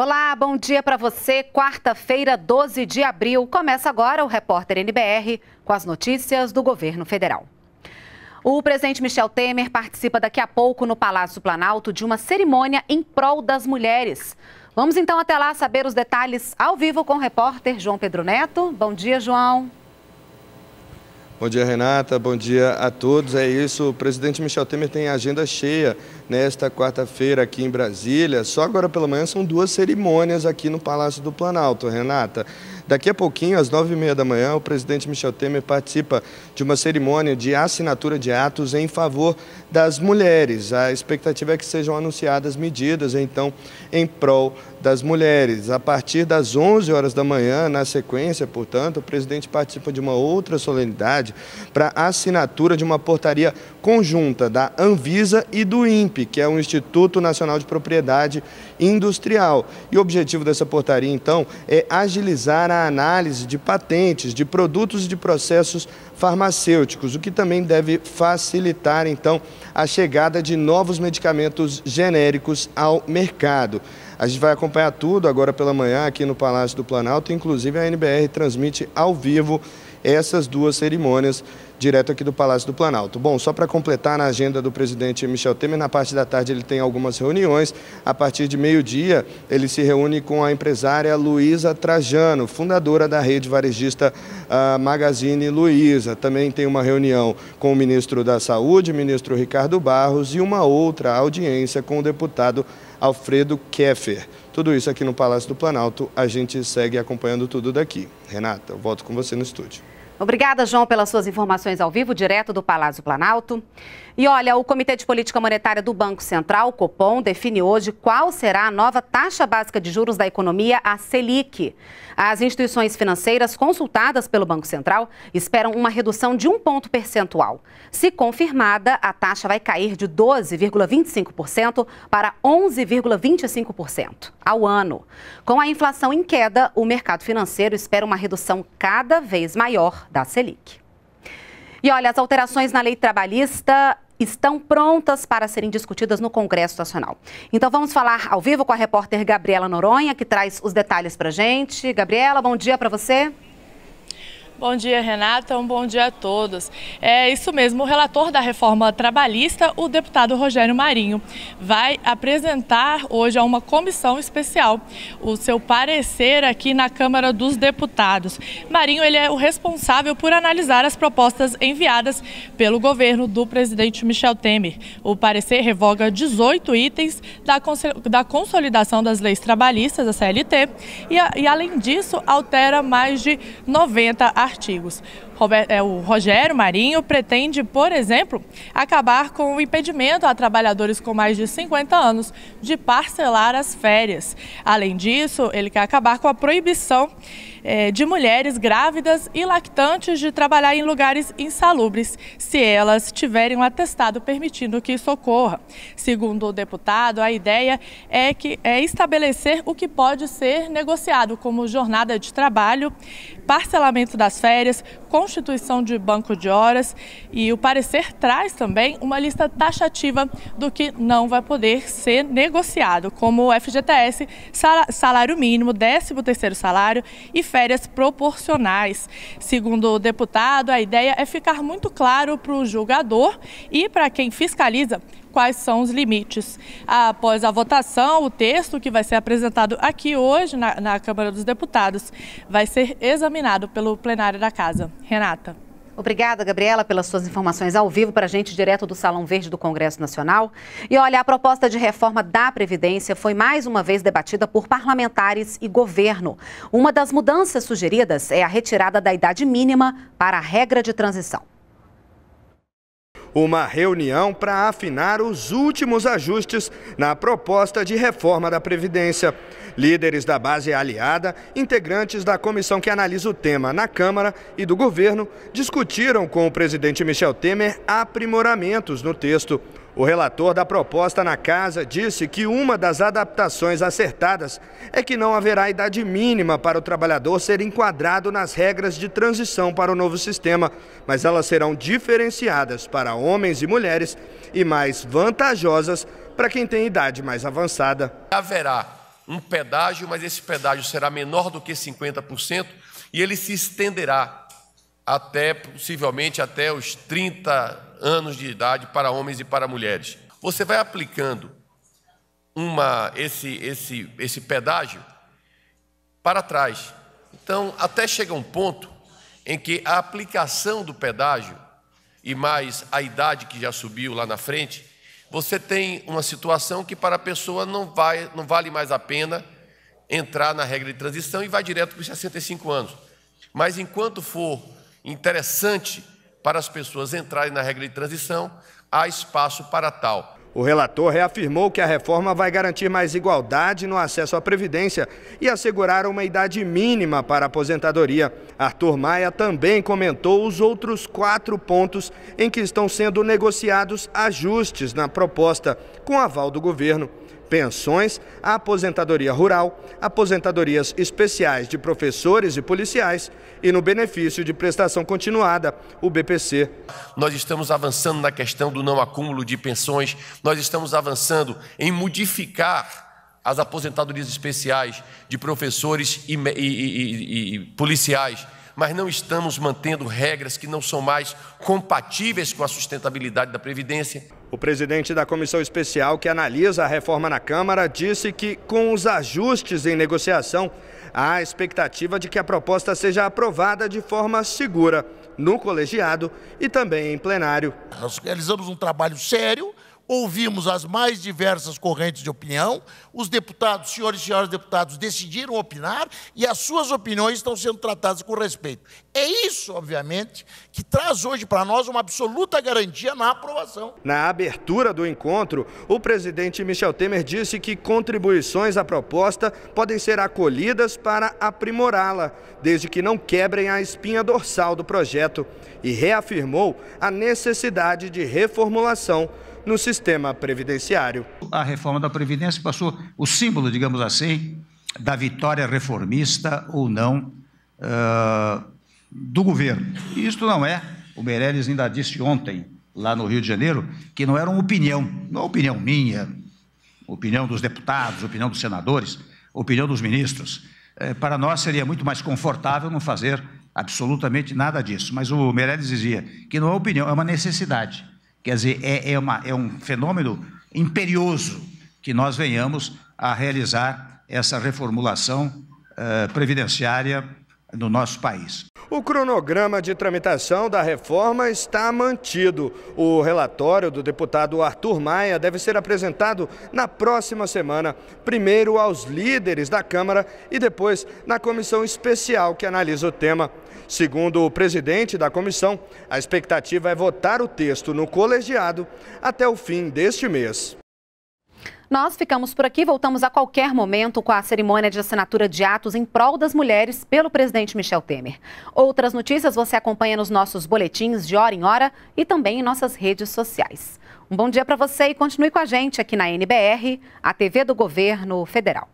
Olá, bom dia para você. Quarta-feira, 12 de abril. Começa agora o Repórter NBR com as notícias do governo federal. O presidente Michel Temer participa daqui a pouco no Palácio Planalto de uma cerimônia em prol das mulheres. Vamos então até lá saber os detalhes ao vivo com o repórter João Pedro Neto. Bom dia, João. Bom dia, Renata. Bom dia a todos. É isso, o presidente Michel Temer tem agenda cheia nesta quarta-feira aqui em Brasília. Só agora pela manhã são duas cerimônias aqui no Palácio do Planalto, Renata. Daqui a pouquinho, às nove e meia da manhã, o presidente Michel Temer participa de uma cerimônia de assinatura de atos em favor das mulheres. A expectativa é que sejam anunciadas medidas, então, em prol das mulheres. A partir das onze horas da manhã, na sequência, portanto, o presidente participa de uma outra solenidade para assinatura de uma portaria conjunta da Anvisa e do INP que é o Instituto Nacional de Propriedade Industrial. E o objetivo dessa portaria, então, é agilizar a análise de patentes, de produtos e de processos farmacêuticos, o que também deve facilitar, então, a chegada de novos medicamentos genéricos ao mercado. A gente vai acompanhar tudo agora pela manhã aqui no Palácio do Planalto, inclusive a NBR transmite ao vivo essas duas cerimônias direto aqui do Palácio do Planalto. Bom, só para completar na agenda do presidente Michel Temer, na parte da tarde ele tem algumas reuniões. A partir de meio-dia, ele se reúne com a empresária Luísa Trajano, fundadora da rede varejista uh, Magazine Luiza. Também tem uma reunião com o ministro da Saúde, ministro Ricardo Barros, e uma outra audiência com o deputado Alfredo Keffer. Tudo isso aqui no Palácio do Planalto. A gente segue acompanhando tudo daqui. Renata, eu volto com você no estúdio. Obrigada, João, pelas suas informações ao vivo, direto do Palácio Planalto. E olha, o Comitê de Política Monetária do Banco Central, Copom, define hoje qual será a nova taxa básica de juros da economia, a Selic. As instituições financeiras consultadas pelo Banco Central esperam uma redução de um ponto percentual. Se confirmada, a taxa vai cair de 12,25% para 11,25% ao ano. Com a inflação em queda, o mercado financeiro espera uma redução cada vez maior da Selic. E olha, as alterações na lei trabalhista estão prontas para serem discutidas no Congresso Nacional. Então vamos falar ao vivo com a repórter Gabriela Noronha, que traz os detalhes para gente. Gabriela, bom dia para você. Bom dia, Renata. Um bom dia a todos. É isso mesmo, o relator da reforma trabalhista, o deputado Rogério Marinho, vai apresentar hoje a uma comissão especial o seu parecer aqui na Câmara dos Deputados. Marinho, ele é o responsável por analisar as propostas enviadas pelo governo do presidente Michel Temer. O parecer revoga 18 itens da, da consolidação das leis trabalhistas, a CLT, e, e além disso altera mais de 90 artigos artigos. É, o Rogério Marinho pretende, por exemplo, acabar com o impedimento a trabalhadores com mais de 50 anos de parcelar as férias. Além disso, ele quer acabar com a proibição é, de mulheres grávidas e lactantes de trabalhar em lugares insalubres, se elas tiverem um atestado permitindo que isso ocorra. Segundo o deputado, a ideia é, que, é estabelecer o que pode ser negociado, como jornada de trabalho, parcelamento das férias, constituição de banco de horas e o parecer traz também uma lista taxativa do que não vai poder ser negociado, como o FGTS, salário mínimo, 13 terceiro salário e férias férias proporcionais. Segundo o deputado, a ideia é ficar muito claro para o julgador e para quem fiscaliza quais são os limites. Após a votação, o texto que vai ser apresentado aqui hoje na, na Câmara dos Deputados vai ser examinado pelo plenário da Casa. Renata. Obrigada, Gabriela, pelas suas informações ao vivo para a gente, direto do Salão Verde do Congresso Nacional. E olha, a proposta de reforma da Previdência foi mais uma vez debatida por parlamentares e governo. Uma das mudanças sugeridas é a retirada da idade mínima para a regra de transição. Uma reunião para afinar os últimos ajustes na proposta de reforma da Previdência. Líderes da base aliada, integrantes da comissão que analisa o tema na Câmara e do governo, discutiram com o presidente Michel Temer aprimoramentos no texto. O relator da proposta na casa disse que uma das adaptações acertadas é que não haverá idade mínima para o trabalhador ser enquadrado nas regras de transição para o novo sistema, mas elas serão diferenciadas para homens e mulheres e mais vantajosas para quem tem idade mais avançada. Haverá um pedágio, mas esse pedágio será menor do que 50% e ele se estenderá até possivelmente até os 30 anos de idade para homens e para mulheres. Você vai aplicando uma esse esse esse pedágio para trás. Então, até chega um ponto em que a aplicação do pedágio e mais a idade que já subiu lá na frente você tem uma situação que para a pessoa não, vai, não vale mais a pena entrar na regra de transição e vai direto para os 65 anos. Mas enquanto for interessante para as pessoas entrarem na regra de transição, há espaço para tal. O relator reafirmou que a reforma vai garantir mais igualdade no acesso à Previdência e assegurar uma idade mínima para a aposentadoria. Arthur Maia também comentou os outros quatro pontos em que estão sendo negociados ajustes na proposta, com aval do governo pensões, a aposentadoria rural, aposentadorias especiais de professores e policiais e no benefício de prestação continuada, o BPC. Nós estamos avançando na questão do não acúmulo de pensões, nós estamos avançando em modificar as aposentadorias especiais de professores e, e, e, e policiais mas não estamos mantendo regras que não são mais compatíveis com a sustentabilidade da Previdência. O presidente da comissão especial que analisa a reforma na Câmara disse que, com os ajustes em negociação, há a expectativa de que a proposta seja aprovada de forma segura no colegiado e também em plenário. Nós realizamos um trabalho sério Ouvimos as mais diversas correntes de opinião, os deputados, senhores e senhoras deputados, decidiram opinar e as suas opiniões estão sendo tratadas com respeito. É isso, obviamente, que traz hoje para nós uma absoluta garantia na aprovação. Na abertura do encontro, o presidente Michel Temer disse que contribuições à proposta podem ser acolhidas para aprimorá-la, desde que não quebrem a espinha dorsal do projeto, e reafirmou a necessidade de reformulação no sistema previdenciário. A reforma da Previdência passou o símbolo, digamos assim, da vitória reformista ou não uh, do governo. E isto não é. O Meirelles ainda disse ontem, lá no Rio de Janeiro, que não era uma opinião, não é opinião minha, opinião dos deputados, opinião dos senadores, opinião dos ministros. É, para nós seria muito mais confortável não fazer absolutamente nada disso. Mas o Meirelles dizia que não é opinião, é uma necessidade. Quer dizer, é, é, uma, é um fenômeno imperioso que nós venhamos a realizar essa reformulação uh, previdenciária no nosso país. O cronograma de tramitação da reforma está mantido. O relatório do deputado Arthur Maia deve ser apresentado na próxima semana, primeiro aos líderes da Câmara e depois na comissão especial que analisa o tema. Segundo o presidente da comissão, a expectativa é votar o texto no colegiado até o fim deste mês. Nós ficamos por aqui, voltamos a qualquer momento com a cerimônia de assinatura de atos em prol das mulheres pelo presidente Michel Temer. Outras notícias você acompanha nos nossos boletins de hora em hora e também em nossas redes sociais. Um bom dia para você e continue com a gente aqui na NBR, a TV do Governo Federal.